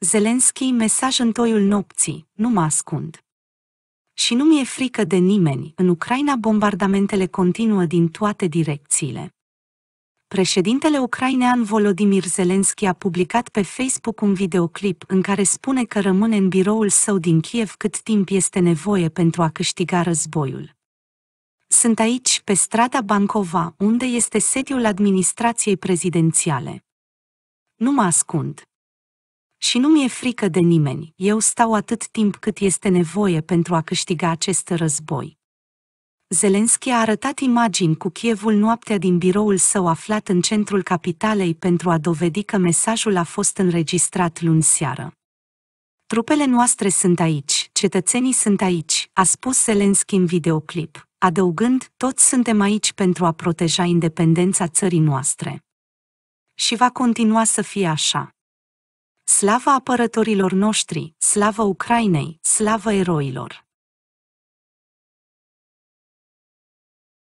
Zelenski mesaj în toiul nopții, nu mă ascund. Și nu mi-e frică de nimeni, în Ucraina bombardamentele continuă din toate direcțiile. Președintele ucrainean Volodymyr Zelensky a publicat pe Facebook un videoclip în care spune că rămâne în biroul său din Kiev cât timp este nevoie pentru a câștiga războiul. Sunt aici, pe strada Bancova, unde este sediul administrației prezidențiale. Nu mă ascund. Și nu mi-e frică de nimeni, eu stau atât timp cât este nevoie pentru a câștiga acest război. Zelenski a arătat imagini cu Chievul noaptea din biroul său aflat în centrul capitalei pentru a dovedi că mesajul a fost înregistrat luni seară. Trupele noastre sunt aici, cetățenii sunt aici, a spus Zelenski în videoclip, adăugând, toți suntem aici pentru a proteja independența țării noastre. Și va continua să fie așa. Slava apărătorilor noștri, slava Ucrainei, slava eroilor!